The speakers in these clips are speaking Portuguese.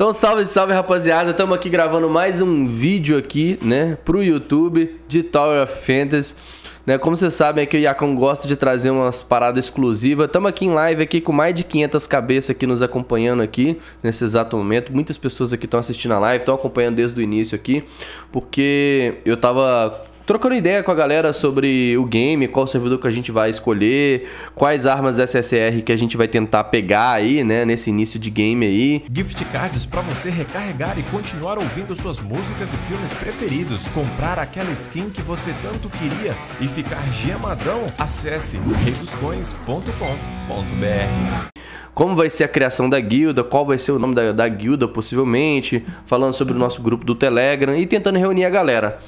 Então salve, salve rapaziada, estamos aqui gravando mais um vídeo aqui, né, pro YouTube de Tower of Fantasy. Né, como vocês sabem aqui, é o Iacon gosta de trazer umas paradas exclusivas. Estamos aqui em live aqui com mais de 500 cabeças aqui nos acompanhando aqui nesse exato momento. Muitas pessoas aqui estão assistindo a live, estão acompanhando desde o início aqui, porque eu tava trocando ideia com a galera sobre o game, qual servidor que a gente vai escolher, quais armas SSR que a gente vai tentar pegar aí, né, nesse início de game aí. Gift cards para você recarregar e continuar ouvindo suas músicas e filmes preferidos, comprar aquela skin que você tanto queria e ficar gemadão, acesse reidoscoins.com.br como vai ser a criação da guilda, qual vai ser o nome da, da guilda possivelmente, falando sobre o nosso grupo do Telegram e tentando reunir a galera.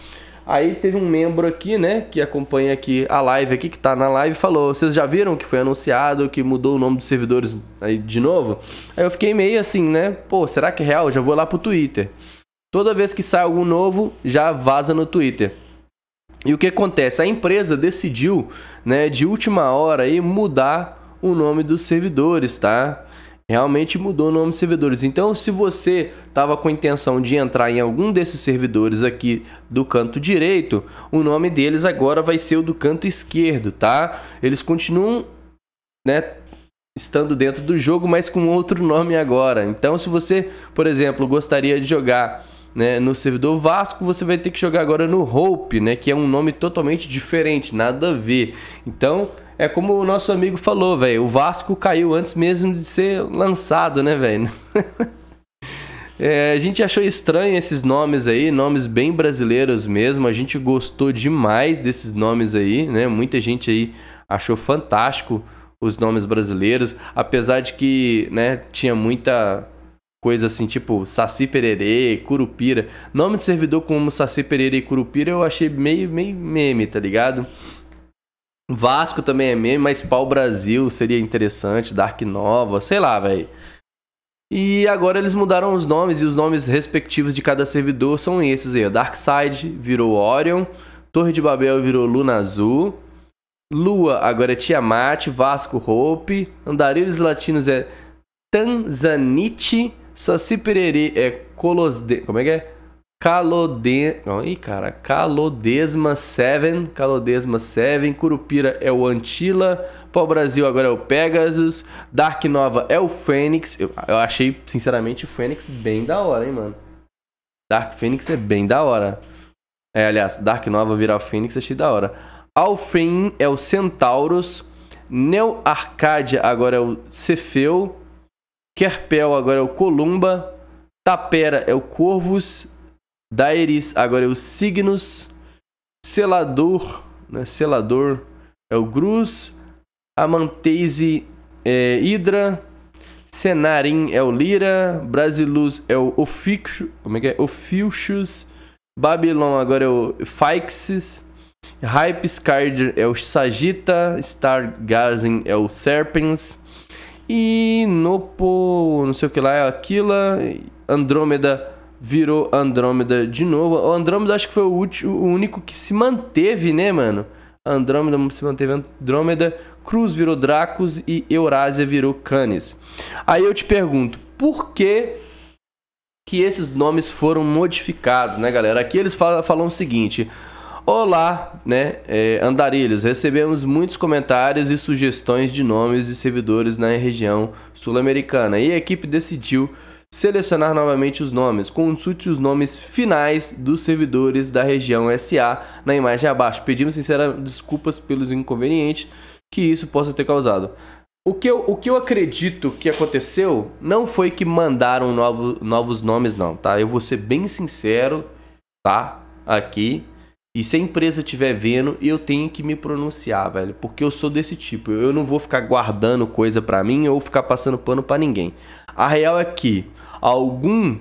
Aí teve um membro aqui, né, que acompanha aqui a live aqui, que tá na live, falou: "Vocês já viram que foi anunciado que mudou o nome dos servidores aí de novo?". Aí eu fiquei meio assim, né? Pô, será que é real? já vou lá pro Twitter. Toda vez que sai algo novo, já vaza no Twitter. E o que acontece? A empresa decidiu, né, de última hora aí mudar o nome dos servidores, tá? realmente mudou o nome de servidores. Então, se você estava com intenção de entrar em algum desses servidores aqui do canto direito, o nome deles agora vai ser o do canto esquerdo, tá? Eles continuam, né, estando dentro do jogo, mas com outro nome agora. Então, se você, por exemplo, gostaria de jogar né, no servidor Vasco, você vai ter que jogar agora no Hope, né, que é um nome totalmente diferente, nada a ver. Então, é como o nosso amigo falou, velho, o Vasco caiu antes mesmo de ser lançado, né, velho? É, a gente achou estranho esses nomes aí, nomes bem brasileiros mesmo. A gente gostou demais desses nomes aí, né? Muita gente aí achou fantástico os nomes brasileiros, apesar de que, né, tinha muita coisa assim, tipo Saci Pererê, Curupira. Nome de servidor como Saci Pererê e Curupira eu achei meio, meio meme, tá ligado? Vasco também é meme, mas Pau Brasil seria interessante, Dark Nova, sei lá, velho. E agora eles mudaram os nomes e os nomes respectivos de cada servidor são esses aí. Side virou Orion, Torre de Babel virou Luna Azul, Lua agora é Tiamat, Vasco Hope, Andarilhos Latinos é Tanzanite Saci Pererê é colosde... Como é que é? Calode... Ih, cara. Calodesma 7. Calodesma 7. Curupira é o Antila. Pau Brasil agora é o Pegasus. Dark Nova é o Fênix. Eu, eu achei, sinceramente, o Fênix bem da hora, hein, mano. Dark Fênix é bem da hora. É, aliás, Dark Nova virar o Fênix achei da hora. Alfin é o Centauros. Neo Arcadia agora é o Cefeu. Kerpel agora é o Columba. Tapera é o Corvus. Daeris agora é o Signus Selador, né? Selador é o Grus. Amantese é Hidra. Senarin é o Lira. Brasiluz é o Oficio, como é que é? Ofiuchus. Babylon agora é o Phyxis. Hypescarder é o Sagita. Stargazen é o Serpens. E Nopo, não sei o que lá, é Aquila, Andrômeda virou Andrômeda de novo. O Andrômeda acho que foi o, último, o único que se manteve, né, mano? Andrômeda se manteve Andrômeda, Cruz virou Dracos e Eurásia virou Canis. Aí eu te pergunto, por que que esses nomes foram modificados, né, galera? Aqui eles falam, falam o seguinte: Olá, né? É, Andarilhos, recebemos muitos comentários e sugestões de nomes e servidores na região sul-americana e a equipe decidiu selecionar novamente os nomes. Consulte os nomes finais dos servidores da região SA na imagem abaixo. Pedimos sinceras desculpas pelos inconvenientes que isso possa ter causado. O que, eu, o que eu acredito que aconteceu não foi que mandaram novo, novos nomes, não, tá? Eu vou ser bem sincero, tá? Aqui. E se a empresa estiver vendo, eu tenho que me pronunciar, velho, porque eu sou desse tipo. Eu não vou ficar guardando coisa para mim ou ficar passando pano para ninguém. A real é que algum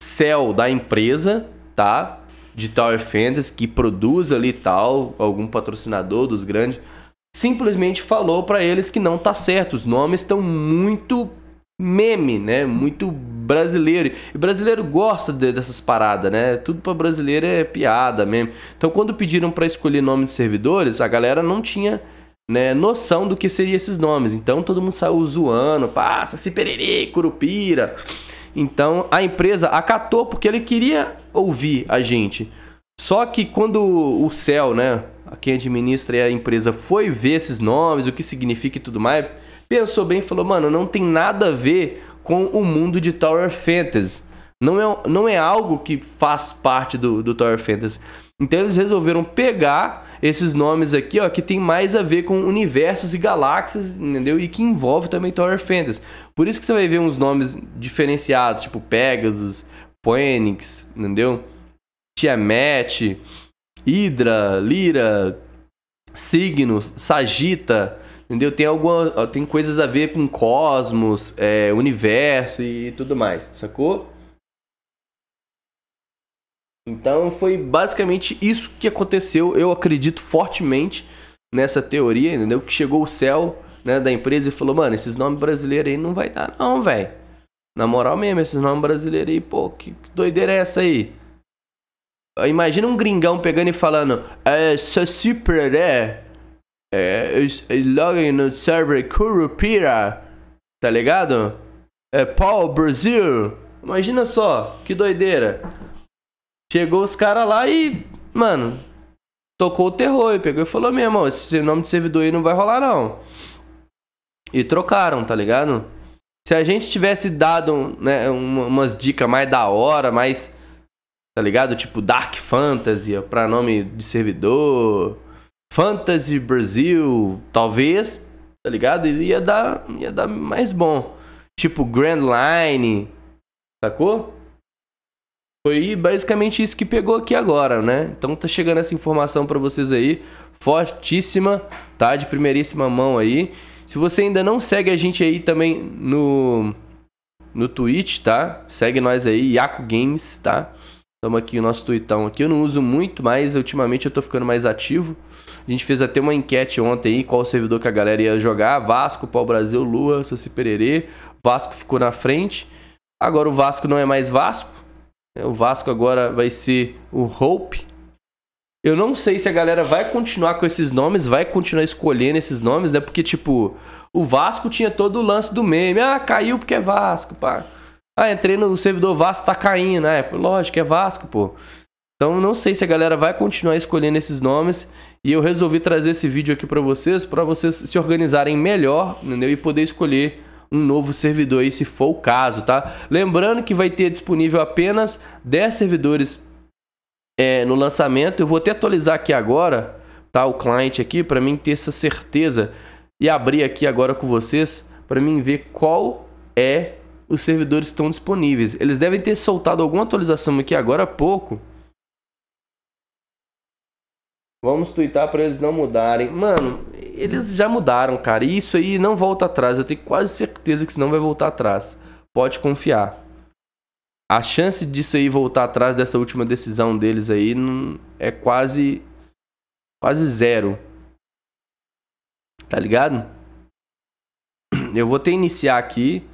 céu da empresa, tá? De Tower Fantasy que produz ali tal, algum patrocinador dos grandes, simplesmente falou para eles que não tá certo. Os nomes estão muito meme, né? Muito brasileiro. E brasileiro gosta de, dessas paradas, né? Tudo para brasileiro é piada mesmo. Então, quando pediram para escolher nome de servidores, a galera não tinha né, noção do que seriam esses nomes. Então, todo mundo saiu zoando, passa, se pererê, curupira. Então, a empresa acatou porque ele queria ouvir a gente. Só que quando o céu, né, quem administra a empresa, foi ver esses nomes, o que significa e tudo mais, pensou bem e falou: mano, não tem nada a ver com o mundo de Tower Fantasy. Não é, não é algo que faz parte do, do Tower Fantasy. Então eles resolveram pegar esses nomes aqui, ó, que tem mais a ver com universos e galáxias, entendeu? E que envolve também Tower Fantasy. Por isso que você vai ver uns nomes diferenciados, tipo Pegasus, Phoenix, entendeu? Tiamat, Hydra, Lira, Signos, Sagita, entendeu? Tem alguma, tem coisas a ver com cosmos, é, universo e tudo mais, sacou? Então foi basicamente isso que aconteceu. Eu acredito fortemente nessa teoria, entendeu? Que chegou o céu né, da empresa e falou, mano, esses nomes brasileiros aí não vai dar, não, velho. Na moral mesmo, esses nomes brasileiros aí, pô, que, doideira é essa aí? Imagina um gringão pegando e falando, é, é super né? é, login no server é Curupira, tá ligado? É Paul Brasil. Imagina só, que doideira. Chegou os caras lá e, mano, tocou o terror e pegou e falou mesmo, esse nome de servidor aí não vai rolar não. E trocaram, tá ligado? Se a gente tivesse dado né, umas dicas mais da hora, mais, tá ligado? Tipo Dark Fantasy, pra nome de servidor, Fantasy Brasil, talvez, tá ligado? Ia dar, ia dar mais bom. Tipo Grand Line, sacou? Foi basicamente isso que pegou aqui agora, né? Então tá chegando essa informação para vocês aí, fortíssima, tá? De primeiríssima mão aí. Se você ainda não segue a gente aí também no no Twitch, tá? Segue nós aí, Yaku Games, tá? estamos aqui o nosso tuitão aqui. Eu não uso muito, mas ultimamente eu tô ficando mais ativo. A gente fez até uma enquete ontem aí, qual servidor que a galera ia jogar. Vasco, Pau Brasil, Lua, Saci Pererê. Vasco ficou na frente. Agora o Vasco não é mais Vasco. É, o Vasco agora vai ser o Hope. Eu não sei se a galera vai continuar com esses nomes, vai continuar escolhendo esses nomes, né? Porque, tipo, o Vasco tinha todo o lance do meme. Ah, caiu porque é Vasco, pá. Ah, entrei no servidor Vasco, tá caindo. É, lógico, é Vasco, pô. Então não sei se a galera vai continuar escolhendo esses nomes e eu resolvi trazer esse vídeo aqui para vocês, para vocês se organizarem melhor, entendeu? E poder escolher um novo servidor aí se for o caso, tá? Lembrando que vai ter disponível apenas 10 servidores é, no lançamento. Eu vou até atualizar aqui agora, tá? O cliente aqui para mim ter essa certeza e abrir aqui agora com vocês para mim ver qual é os servidores estão disponíveis. Eles devem ter soltado alguma atualização aqui agora há pouco. Vamos twittar para eles não mudarem. Mano, eles já mudaram, cara. E isso aí não volta atrás. Eu tenho quase certeza que isso não vai voltar atrás. Pode confiar. A chance disso aí voltar atrás dessa última decisão deles aí não... é quase quase zero. Tá ligado? Eu vou até iniciar aqui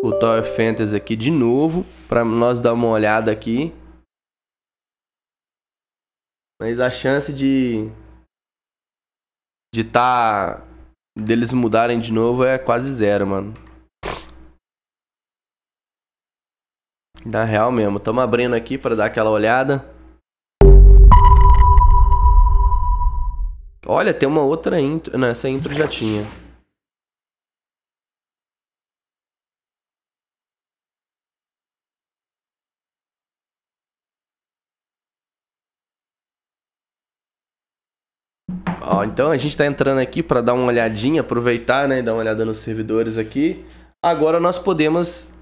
o Tower Fantasy aqui de novo, para nós dar uma olhada aqui. Mas a chance de de tá deles mudarem de novo é quase zero, mano. Na real mesmo, Tamo abrindo aqui para dar aquela olhada. Olha, tem uma outra intro. Não, essa intro já tinha. então a gente está entrando aqui para dar uma olhadinha, aproveitar, né, dar uma olhada nos servidores aqui. Agora nós podemos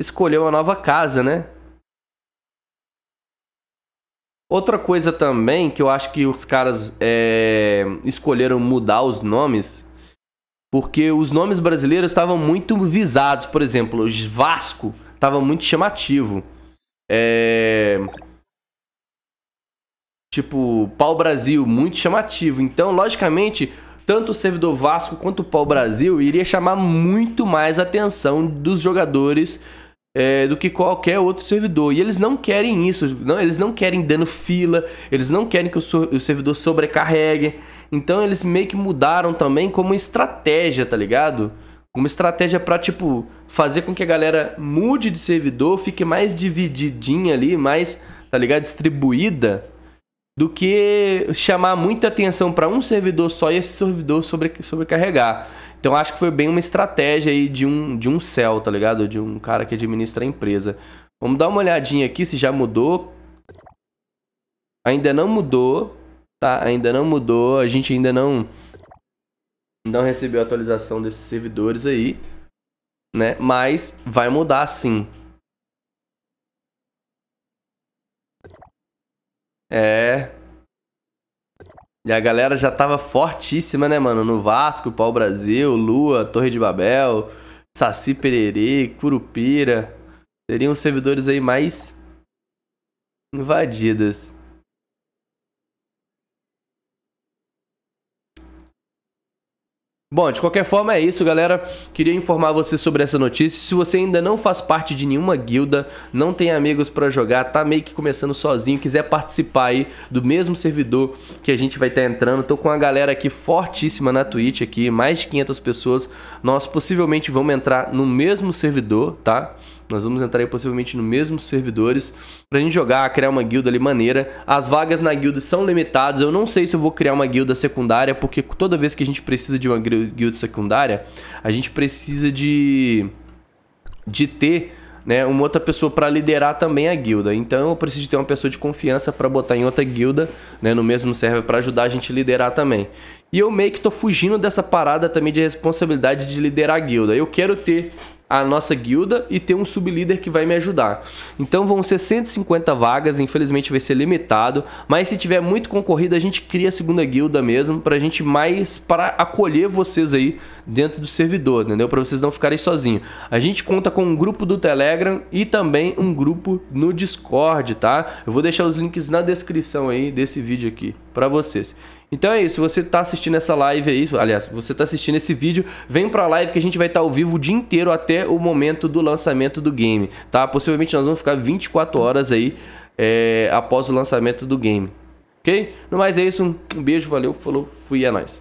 escolher uma nova casa, né? Outra coisa também que eu acho que os caras é, escolheram mudar os nomes, porque os nomes brasileiros estavam muito visados. Por exemplo, Vasco estava muito chamativo. É tipo pau-brasil, muito chamativo. Então, logicamente, tanto o servidor Vasco quanto o pau-brasil iria chamar muito mais atenção dos jogadores é, do que qualquer outro servidor. E eles não querem isso, não, eles não querem dando fila, eles não querem que o, so, o servidor sobrecarregue. Então, eles meio que mudaram também como estratégia, tá ligado? Uma estratégia para tipo, fazer com que a galera mude de servidor, fique mais divididinha ali, mais, tá ligado? Distribuída do que chamar muita atenção para um servidor só e esse servidor sobre, sobrecarregar. Então acho que foi bem uma estratégia aí de um, de um cell, tá ligado? De um cara que administra a empresa. Vamos dar uma olhadinha aqui se já mudou. Ainda não mudou, tá? Ainda não mudou, a gente ainda não não recebeu a atualização desses servidores aí, né? Mas vai mudar sim. É. E a galera já tava fortíssima, né, mano? No Vasco, Pau Brasil, Lua, Torre de Babel, Saci Pererê, Curupira. Seriam os servidores aí mais invadidas. Bom, de qualquer forma é isso, galera. Queria informar você sobre essa notícia. Se você ainda não faz parte de nenhuma guilda, não tem amigos para jogar, tá meio que começando sozinho, quiser participar aí do mesmo servidor que a gente vai estar tá entrando, tô com uma galera aqui fortíssima na Twitch aqui, mais de 500 pessoas. Nós possivelmente vamos entrar no mesmo servidor, tá? Nós vamos entrar aí possivelmente nos mesmos servidores pra gente jogar, criar uma guilda ali maneira. As vagas na guilda são limitadas. Eu não sei se eu vou criar uma guilda secundária, porque toda vez que a gente precisa de uma guilda secundária, a gente precisa de de ter né, uma outra pessoa para liderar também a guilda. Então eu preciso ter uma pessoa de confiança para botar em outra guilda, né, no mesmo server para ajudar a gente a liderar também. E eu meio que tô fugindo dessa parada também de responsabilidade de liderar a guilda. Eu quero ter a nossa guilda e ter um sublíder que vai me ajudar. Então vão ser 150 vagas, infelizmente vai ser limitado, mas se tiver muito concorrido a gente cria a segunda guilda mesmo pra gente mais para acolher vocês aí dentro do servidor, entendeu? Para vocês não ficarem sozinhos. A gente conta com um grupo do Telegram e também um grupo no Discord, tá? Eu vou deixar os links na descrição aí desse vídeo aqui para vocês. Então é isso, você tá assistindo essa live aí, aliás, você tá assistindo esse vídeo, vem pra live que a gente vai estar tá ao vivo o dia inteiro até o momento do lançamento do game, tá? Possivelmente nós vamos ficar 24 horas aí é, após o lançamento do game, ok? No mais é isso, um beijo, valeu, falou, fui, é nóis.